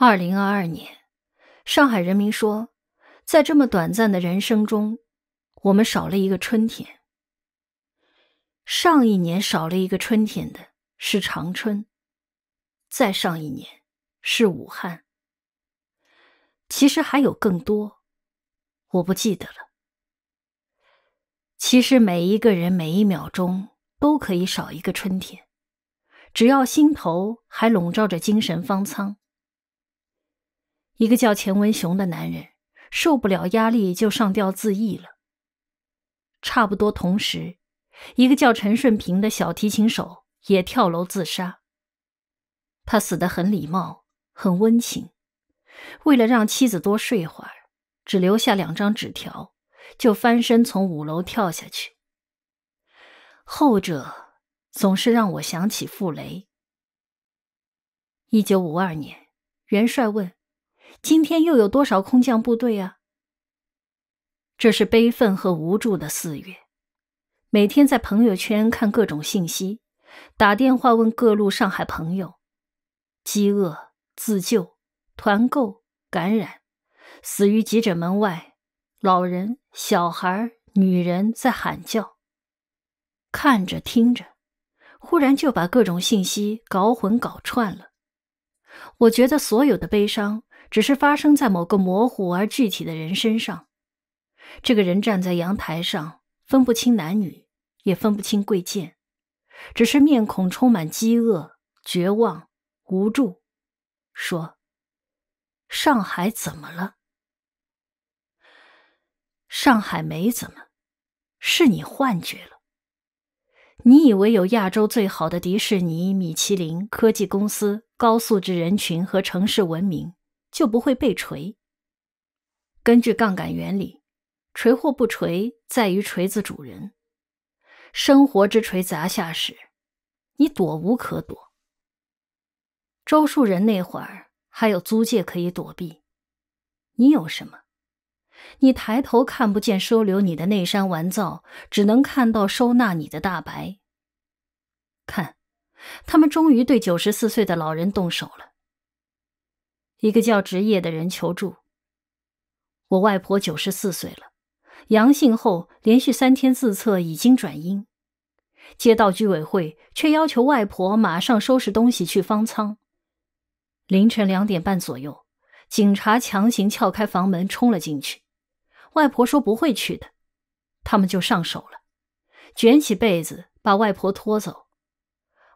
二零二二年，上海人民说，在这么短暂的人生中，我们少了一个春天。上一年少了一个春天的是长春，再上一年是武汉。其实还有更多，我不记得了。其实每一个人每一秒钟都可以少一个春天，只要心头还笼罩着精神方舱。一个叫钱文雄的男人受不了压力，就上吊自缢了。差不多同时，一个叫陈顺平的小提琴手也跳楼自杀。他死得很礼貌，很温情，为了让妻子多睡会儿，只留下两张纸条，就翻身从五楼跳下去。后者总是让我想起傅雷。一九五二年，元帅问。今天又有多少空降部队啊？这是悲愤和无助的四月，每天在朋友圈看各种信息，打电话问各路上海朋友，饥饿自救、团购感染、死于急诊门外，老人、小孩、女人在喊叫，看着听着，忽然就把各种信息搞混搞串了。我觉得所有的悲伤。只是发生在某个模糊而具体的人身上。这个人站在阳台上，分不清男女，也分不清贵贱，只是面孔充满饥饿、绝望、无助，说：“上海怎么了？”“上海没怎么，是你幻觉了。”“你以为有亚洲最好的迪士尼、米其林、科技公司、高素质人群和城市文明？”就不会被锤。根据杠杆原理，锤或不锤，在于锤子主人。生活之锤砸下时，你躲无可躲。周树人那会儿还有租界可以躲避，你有什么？你抬头看不见收留你的内山完造，只能看到收纳你的大白。看，他们终于对九十四岁的老人动手了。一个叫职业的人求助：“我外婆九十四岁了，阳性后连续三天自测已经转阴，街道居委会却要求外婆马上收拾东西去方舱。凌晨两点半左右，警察强行撬开房门冲了进去。外婆说不会去的，他们就上手了，卷起被子把外婆拖走。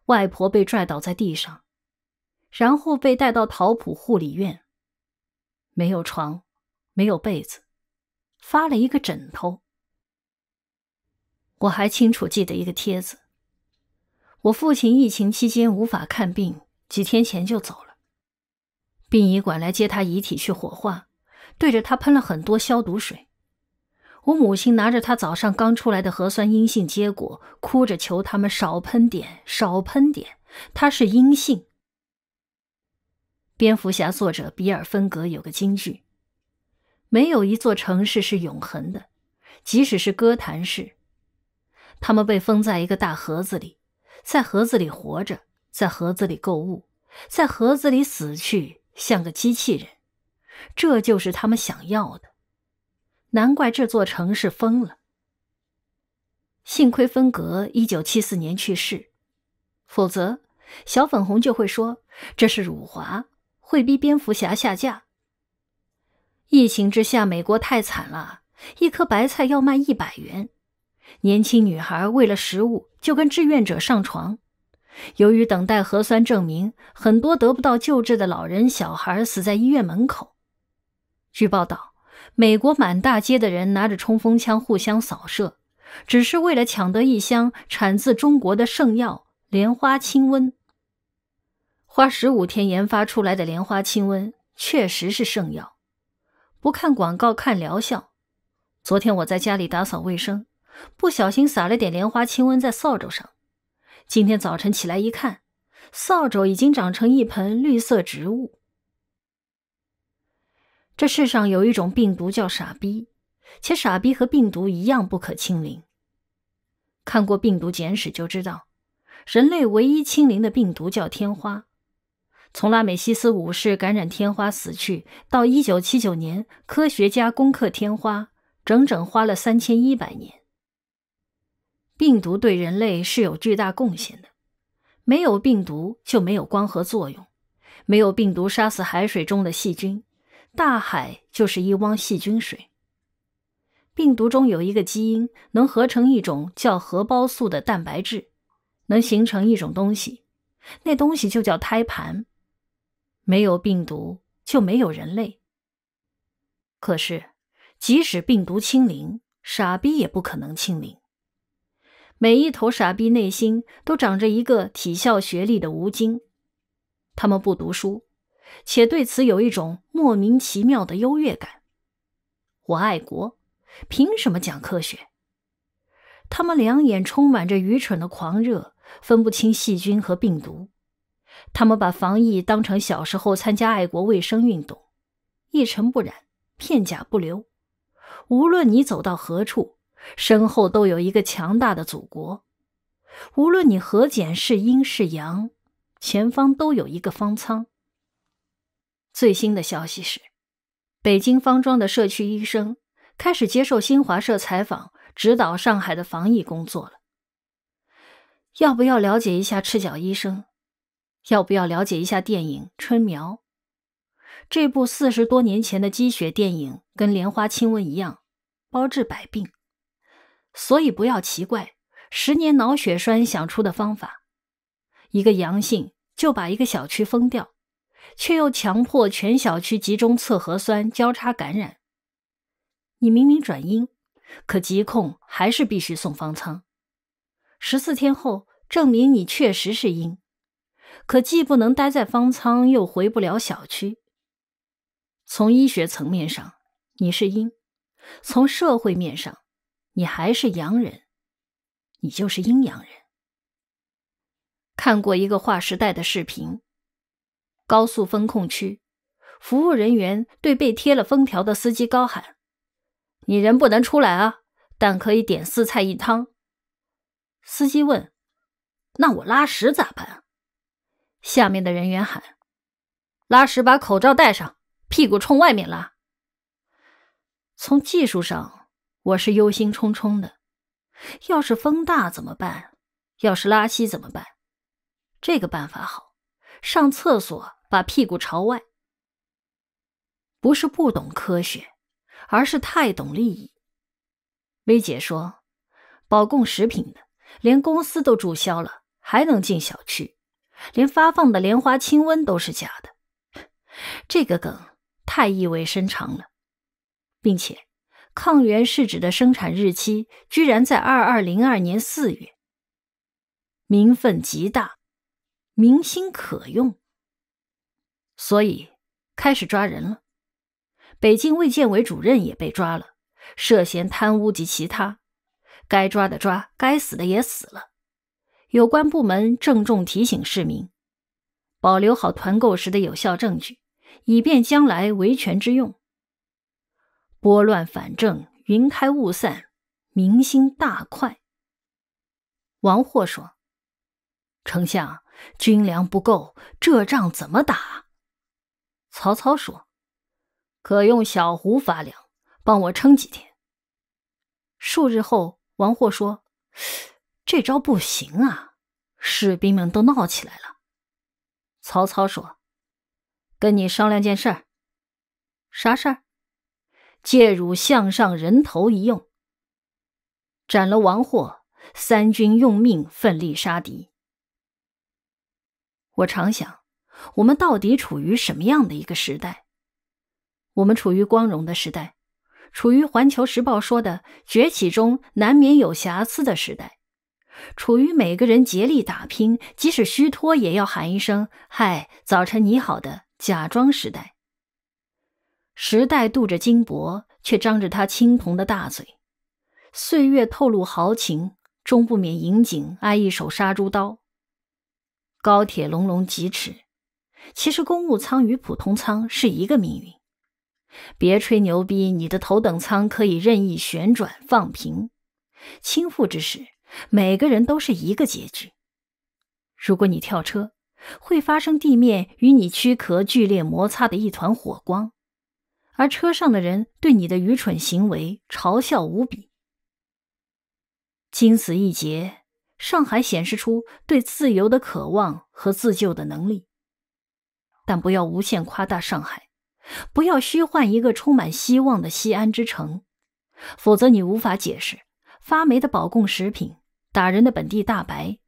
外婆被拽倒在地上。”然后被带到桃浦护理院，没有床，没有被子，发了一个枕头。我还清楚记得一个帖子：我父亲疫情期间无法看病，几天前就走了。殡仪馆来接他遗体去火化，对着他喷了很多消毒水。我母亲拿着他早上刚出来的核酸阴性结果，哭着求他们少喷点，少喷点，他是阴性。蝙蝠侠作者比尔·芬格有个金句：“没有一座城市是永恒的，即使是哥谭市，他们被封在一个大盒子里，在盒子里活着，在盒子里购物，在盒子里死去，像个机器人。这就是他们想要的。难怪这座城市疯了。幸亏芬格1974年去世，否则小粉红就会说这是辱华。”会逼蝙蝠侠下架。疫情之下，美国太惨了，一棵白菜要卖一百元。年轻女孩为了食物就跟志愿者上床。由于等待核酸证明，很多得不到救治的老人、小孩死在医院门口。据报道，美国满大街的人拿着冲锋枪互相扫射，只是为了抢得一箱产自中国的圣药——莲花清瘟。花十五天研发出来的莲花清瘟确实是圣药，不看广告看疗效。昨天我在家里打扫卫生，不小心撒了点莲花清瘟在扫帚上。今天早晨起来一看，扫帚已经长成一盆绿色植物。这世上有一种病毒叫傻逼，且傻逼和病毒一样不可清零。看过《病毒简史》就知道，人类唯一清零的病毒叫天花。从拉美西斯五世感染天花死去到一九七九年科学家攻克天花，整整花了三千一百年。病毒对人类是有巨大贡献的，没有病毒就没有光合作用，没有病毒杀死海水中的细菌，大海就是一汪细菌水。病毒中有一个基因能合成一种叫核包素的蛋白质，能形成一种东西，那东西就叫胎盘。没有病毒就没有人类。可是，即使病毒清零，傻逼也不可能清零。每一头傻逼内心都长着一个体校学历的吴京，他们不读书，且对此有一种莫名其妙的优越感。我爱国，凭什么讲科学？他们两眼充满着愚蠢的狂热，分不清细菌和病毒。他们把防疫当成小时候参加爱国卫生运动，一尘不染，片甲不留。无论你走到何处，身后都有一个强大的祖国；无论你何检是阴是阳，前方都有一个方舱。最新的消息是，北京方庄的社区医生开始接受新华社采访，指导上海的防疫工作了。要不要了解一下赤脚医生？要不要了解一下电影《春苗》？这部四十多年前的积雪电影，跟《莲花清瘟》一样，包治百病。所以不要奇怪，十年脑血栓想出的方法，一个阳性就把一个小区封掉，却又强迫全小区集中测核酸，交叉感染。你明明转阴，可疾控还是必须送方舱。十四天后证明你确实是阴。可既不能待在方舱，又回不了小区。从医学层面上，你是阴；从社会面上，你还是阳人，你就是阴阳人。看过一个划时代的视频：高速封控区，服务人员对被贴了封条的司机高喊：“你人不能出来啊，但可以点四菜一汤。”司机问：“那我拉屎咋办？”下面的人员喊：“拉屎，把口罩戴上，屁股冲外面拉。”从技术上，我是忧心忡忡的。要是风大怎么办？要是拉稀怎么办？这个办法好，上厕所把屁股朝外。不是不懂科学，而是太懂利益。薇姐说：“保供食品的，连公司都注销了，还能进小区？”连发放的莲花清瘟都是假的，这个梗太意味深长了，并且抗原试纸的生产日期居然在二二零二年四月，民愤极大，民心可用，所以开始抓人了。北京卫健委主任也被抓了，涉嫌贪污及其他，该抓的抓，该死的也死了。有关部门郑重提醒市民，保留好团购时的有效证据，以便将来维权之用。拨乱反正，云开雾散，民心大快。王获说：“丞相，军粮不够，这仗怎么打？”曹操说：“可用小壶发粮，帮我撑几天。”数日后，王获说。这招不行啊！士兵们都闹起来了。曹操说：“跟你商量件事儿，啥事儿？借汝项上人头一用，斩了王获，三军用命，奋力杀敌。”我常想，我们到底处于什么样的一个时代？我们处于光荣的时代，处于《环球时报》说的“崛起中难免有瑕疵”的时代。处于每个人竭力打拼，即使虚脱也要喊一声“嗨，早晨你好的假装时代。时代镀着金箔，却张着他青铜的大嘴。岁月透露豪情，终不免引颈挨一手杀猪刀。高铁隆隆疾驰，其实公务舱与普通舱是一个命运。别吹牛逼，你的头等舱可以任意旋转放平，倾覆之时。每个人都是一个结局。如果你跳车，会发生地面与你躯壳剧烈摩擦的一团火光，而车上的人对你的愚蠢行为嘲笑无比。经此一劫，上海显示出对自由的渴望和自救的能力，但不要无限夸大上海，不要虚幻一个充满希望的西安之城，否则你无法解释发霉的保供食品。打人的本地大白，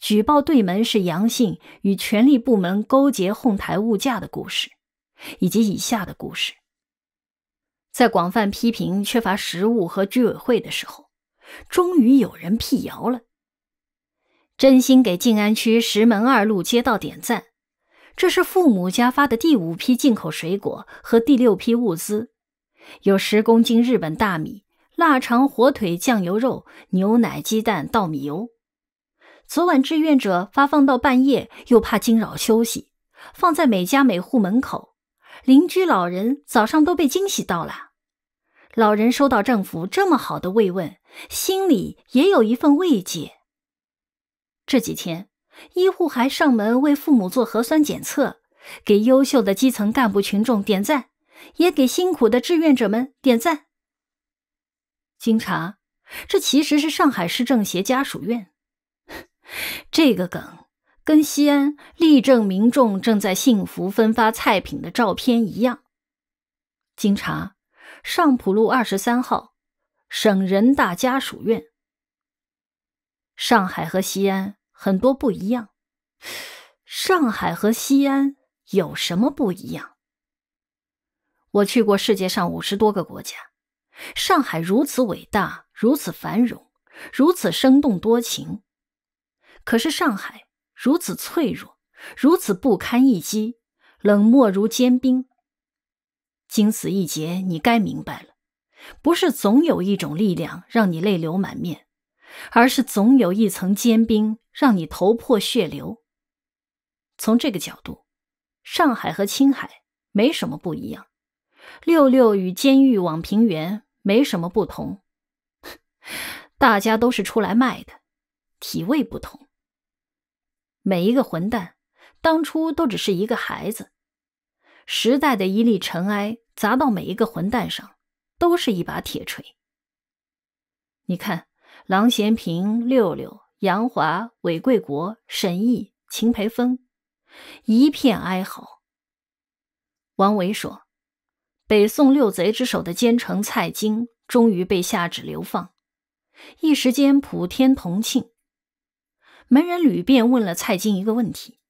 举报对门是阳性，与权力部门勾结哄抬物价的故事，以及以下的故事。在广泛批评缺乏食物和居委会的时候，终于有人辟谣了。真心给静安区石门二路街道点赞，这是父母家发的第五批进口水果和第六批物资，有十公斤日本大米。腊肠、火腿、酱油、肉、牛奶、鸡蛋、稻米油。昨晚志愿者发放到半夜，又怕惊扰休息，放在每家每户门口。邻居老人早上都被惊喜到了。老人收到政府这么好的慰问，心里也有一份慰藉。这几天，医护还上门为父母做核酸检测，给优秀的基层干部群众点赞，也给辛苦的志愿者们点赞。经查，这其实是上海市政协家属院。这个梗跟西安立政民众正在幸福分发菜品的照片一样。经查，上浦路二十三号，省人大家属院。上海和西安很多不一样。上海和西安有什么不一样？我去过世界上五十多个国家。上海如此伟大，如此繁荣，如此生动多情；可是上海如此脆弱，如此不堪一击，冷漠如坚冰。经此一劫，你该明白了：不是总有一种力量让你泪流满面，而是总有一层坚冰让你头破血流。从这个角度，上海和青海没什么不一样。六六与监狱往平原。没什么不同，大家都是出来卖的，体味不同。每一个混蛋当初都只是一个孩子，时代的一粒尘埃砸到每一个混蛋上，都是一把铁锤。你看，郎咸平、六六、杨华、韦贵国、沈毅、秦培峰，一片哀嚎。王维说。北宋六贼之首的奸臣蔡京终于被下旨流放，一时间普天同庆。门人吕遍问了蔡京一个问题：“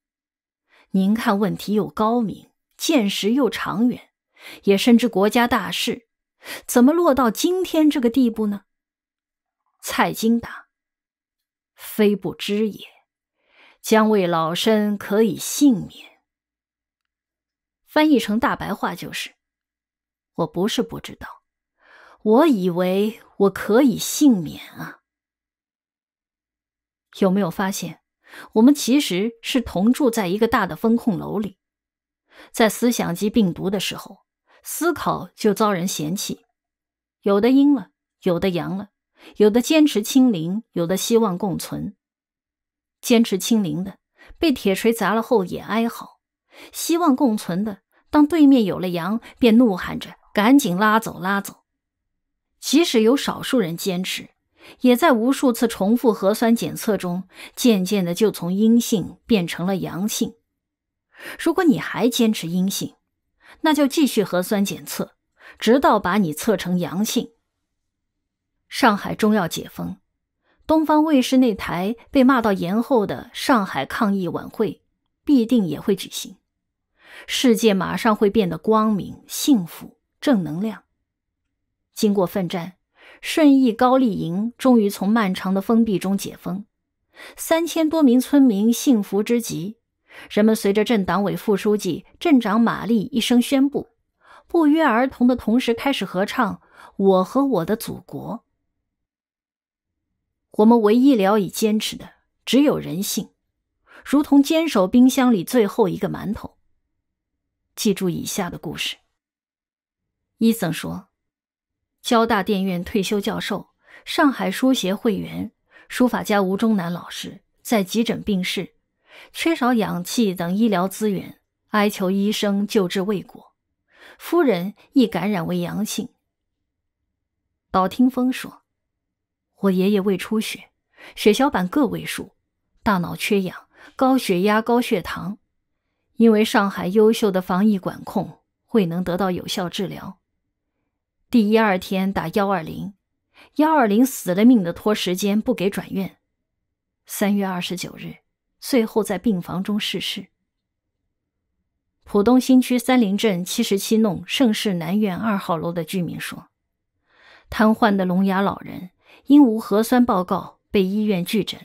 您看问题又高明，见识又长远，也深知国家大事，怎么落到今天这个地步呢？”蔡京答：“非不知也，将为老身可以幸免。”翻译成大白话就是。我不是不知道，我以为我可以幸免啊。有没有发现，我们其实是同住在一个大的风控楼里？在思想及病毒的时候，思考就遭人嫌弃。有的阴了，有的阳了，有的坚持清零，有的希望共存。坚持清零的被铁锤砸了后也哀嚎；希望共存的，当对面有了阳，便怒喊着。赶紧拉走，拉走！即使有少数人坚持，也在无数次重复核酸检测中，渐渐的就从阴性变成了阳性。如果你还坚持阴性，那就继续核酸检测，直到把你测成阳性。上海终要解封，东方卫视那台被骂到延后的上海抗议晚会，必定也会举行。世界马上会变得光明、幸福。正能量。经过奋战，顺义高丽营终于从漫长的封闭中解封，三千多名村民幸福之极。人们随着镇党委副书记、镇长马丽一声宣布，不约而同的同时开始合唱《我和我的祖国》。我们唯一聊以坚持的，只有人性，如同坚守冰箱里最后一个馒头。记住以下的故事。伊森说：“交大电院退休教授、上海书协会员、书法家吴忠南老师在急诊病室，缺少氧气等医疗资源，哀求医生救治未果，夫人亦感染为阳性。”岛听风说：“我爷爷胃出血，血小板个位数，大脑缺氧，高血压、高血糖，因为上海优秀的防疫管控，未能得到有效治疗。”第一二天打幺二零，幺二零死了命的拖时间，不给转院。三月二十九日，最后在病房中逝世。浦东新区三林镇七十七弄盛世南苑二号楼的居民说，瘫痪的聋哑老人因无核酸报告被医院拒诊，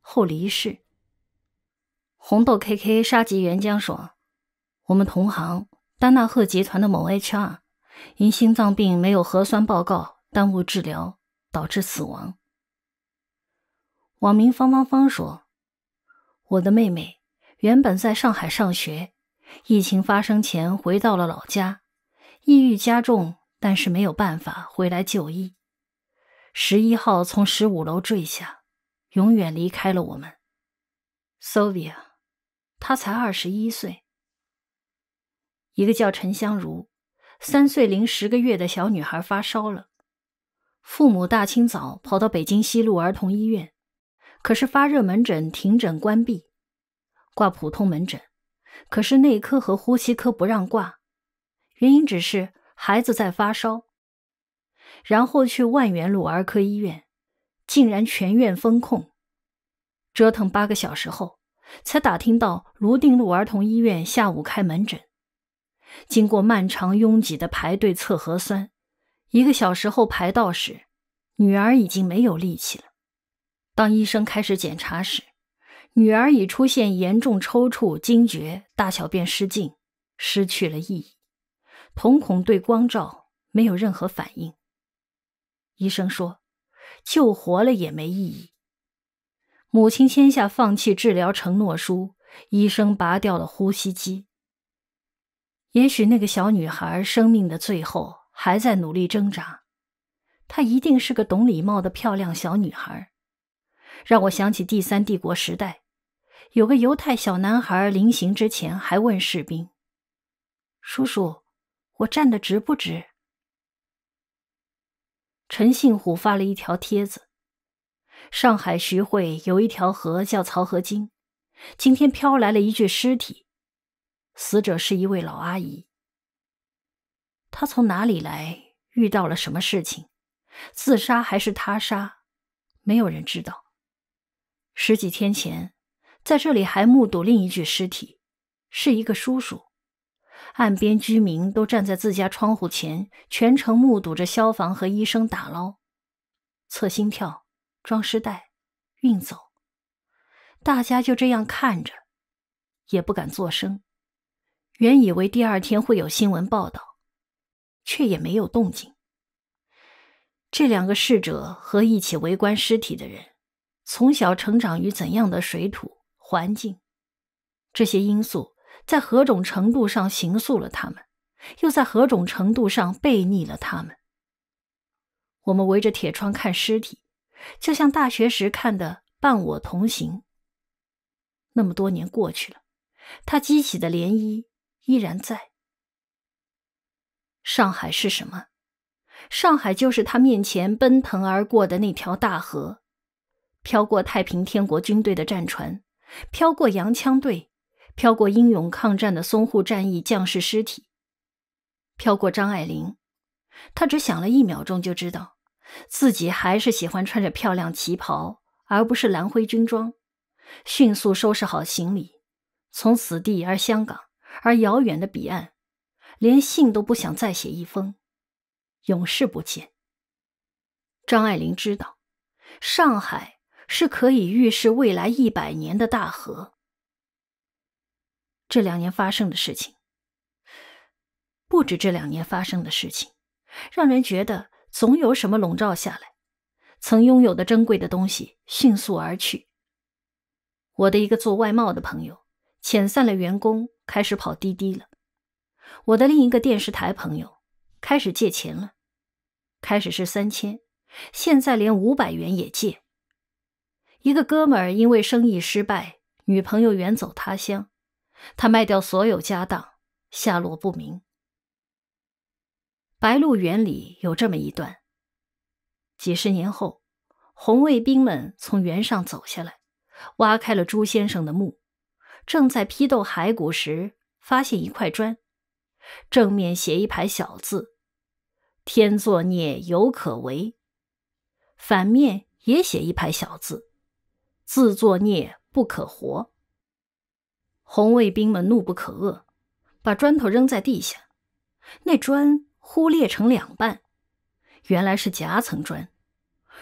后离世。红豆 K K 沙棘元江说，我们同行丹纳赫集团的某 H R。因心脏病没有核酸报告，耽误治疗，导致死亡。网名方方方说：“我的妹妹原本在上海上学，疫情发生前回到了老家，抑郁加重，但是没有办法回来就医。十一号从十五楼坠下，永远离开了我们 s l v i a 她才二十一岁。一个叫陈香如，三岁零十个月的小女孩发烧了，父母大清早跑到北京西路儿童医院，可是发热门诊停诊关闭，挂普通门诊，可是内科和呼吸科不让挂，原因只是孩子在发烧。然后去万源路儿科医院，竟然全院封控，折腾八个小时后，才打听到泸定路儿童医院下午开门诊。经过漫长拥挤的排队测核酸，一个小时后排到时，女儿已经没有力气了。当医生开始检查时，女儿已出现严重抽搐、惊厥、大小便失禁，失去了意义，瞳孔对光照没有任何反应。医生说：“救活了也没意义。”母亲签下放弃治疗承诺书，医生拔掉了呼吸机。也许那个小女孩生命的最后还在努力挣扎，她一定是个懂礼貌的漂亮小女孩。让我想起第三帝国时代，有个犹太小男孩临行之前还问士兵：“叔叔，我站得直不直？”陈信虎发了一条帖子：上海徐汇有一条河叫漕河泾，今天飘来了一具尸体。死者是一位老阿姨。她从哪里来？遇到了什么事情？自杀还是他杀？没有人知道。十几天前，在这里还目睹另一具尸体，是一个叔叔。岸边居民都站在自家窗户前，全程目睹着消防和医生打捞、测心跳、装尸袋、运走。大家就这样看着，也不敢作声。原以为第二天会有新闻报道，却也没有动静。这两个逝者和一起围观尸体的人，从小成长于怎样的水土环境？这些因素在何种程度上形塑了他们，又在何种程度上背逆了他们？我们围着铁窗看尸体，就像大学时看的《伴我同行》。那么多年过去了，他激起的涟漪。依然在。上海是什么？上海就是他面前奔腾而过的那条大河，飘过太平天国军队的战船，飘过洋枪队，飘过英勇抗战的淞沪战役将士尸体，飘过张爱玲。他只想了一秒钟，就知道自己还是喜欢穿着漂亮旗袍，而不是蓝灰军装。迅速收拾好行李，从此地而香港。而遥远的彼岸，连信都不想再写一封，永世不见。张爱玲知道，上海是可以预示未来一百年的大河。这两年发生的事情，不止这两年发生的事情，让人觉得总有什么笼罩下来，曾拥有的珍贵的东西迅速而去。我的一个做外贸的朋友。遣散了员工，开始跑滴滴了。我的另一个电视台朋友开始借钱了，开始是三千，现在连五百元也借。一个哥们儿因为生意失败，女朋友远走他乡，他卖掉所有家当，下落不明。白鹿原里有这么一段：几十年后，红卫兵们从原上走下来，挖开了朱先生的墓。正在批斗骸骨时，发现一块砖，正面写一排小字：“天作孽，犹可为。”反面也写一排小字：“自作孽，不可活。”红卫兵们怒不可遏，把砖头扔在地下，那砖忽裂成两半，原来是夹层砖，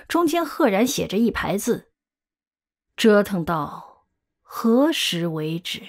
中间赫然写着一排字：“折腾到。”何时为止？